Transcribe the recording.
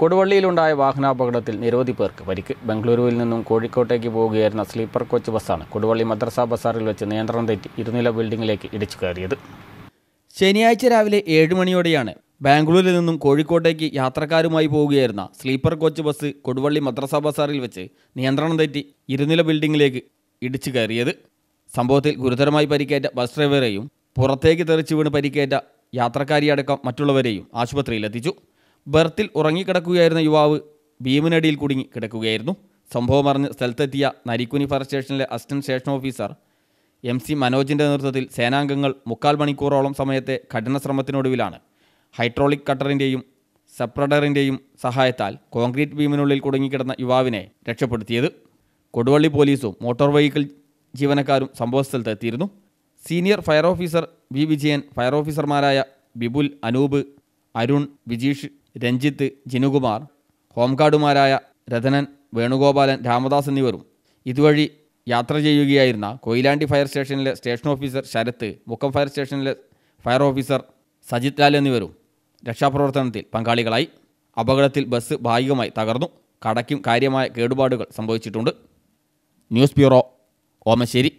കൊടുവള്ളിയിലുണ്ടായ വാഹനാപകടത്തിൽ നിരവധി പേർക്ക് പരിക്ക് ബംഗളൂരുവിൽ നിന്നും കോഴിക്കോട്ടേക്ക് പോവുകയായിരുന്ന സ്ലീപ്പർ കോച്ച് ബസ്സാണ് കൊടുവള്ളി മദ്രസ ബസാറിൽ വെച്ച് നിയന്ത്രണം തെറ്റി ഇരുനില ബിൽഡിംഗിലേക്ക് ഇടിച്ചു കയറിയത് ശനിയാഴ്ച രാവിലെ ഏഴ് മണിയോടെയാണ് ബാംഗ്ലൂരിൽ നിന്നും കോഴിക്കോട്ടേക്ക് യാത്രക്കാരുമായി പോവുകയായിരുന്ന സ്ലീപ്പർ കോച്ച് ബസ് കൊടുവള്ളി മദ്രസ ബസാറിൽ വെച്ച് നിയന്ത്രണം തെറ്റി ഇരുനില ബിൽഡിംഗിലേക്ക് ഇടിച്ചു കയറിയത് സംഭവത്തിൽ ഗുരുതരമായി പരിക്കേറ്റ ബസ് ഡ്രൈവറെയും പുറത്തേക്ക് തെറിച്ചു വീണ് പരിക്കേറ്റ യാത്രക്കാരിയടക്കം മറ്റുള്ളവരെയും ആശുപത്രിയിലെത്തിച്ചു ബർത്തിൽ ഉറങ്ങിക്കിടക്കുകയായിരുന്ന യുവാവ് ഭീമനടിയിൽ കുടുങ്ങി കിടക്കുകയായിരുന്നു സംഭവം അറിഞ്ഞ് സ്ഥലത്തെത്തിയ നരിക്കുനി ഫയർ സ്റ്റേഷനിലെ assistant station officer M C മനോജിൻ്റെ നേതൃത്വത്തിൽ സേനാംഗങ്ങൾ മുക്കാൽ മണിക്കൂറോളം സമയത്തെ കഠിന ശ്രമത്തിനൊടുവിലാണ് ഹൈഡ്രോളിക് കട്ടറിൻ്റെയും സെപ്രഡറിൻ്റെയും സഹായത്താൽ കോൺക്രീറ്റ് ഭീമിനുള്ളിൽ കുടുങ്ങിക്കിടന്ന യുവാവിനെ രക്ഷപ്പെടുത്തിയത് കൊടുവള്ളി പോലീസും മോട്ടോർ വെഹിക്കിൾ ജീവനക്കാരും സംഭവസ്ഥലത്ത് എത്തിയിരുന്നു senior fire officer V Vijayan fire ഓഫീസർമാരായ ബിപുൽ അനൂപ് അരുൺ വിജീഷ് രഞ്ജിത്ത് ജിനുകുമാർ ഹോംഗാർഡുമാരായ രതനൻ വേണുഗോപാലൻ രാമദാസ് എന്നിവരും ഇതുവഴി യാത്ര ചെയ്യുകയായിരുന്ന കൊയിലാണ്ടി ഫയർ സ്റ്റേഷനിലെ station officer Sarath Mukkam fire സ്റ്റേഷനിലെ ഫയർ ഓഫീസർ സജിത് ലാൽ എന്നിവരും രക്ഷാപ്രവർത്തനത്തിൽ പങ്കാളികളായി അപകടത്തിൽ ബസ് ഭാഗികമായി തകർന്നു കടയ്ക്കും കാര്യമായ കേടുപാടുകൾ സംഭവിച്ചിട്ടുണ്ട് ന്യൂസ് ബ്യൂറോ ഓമശ്ശേരി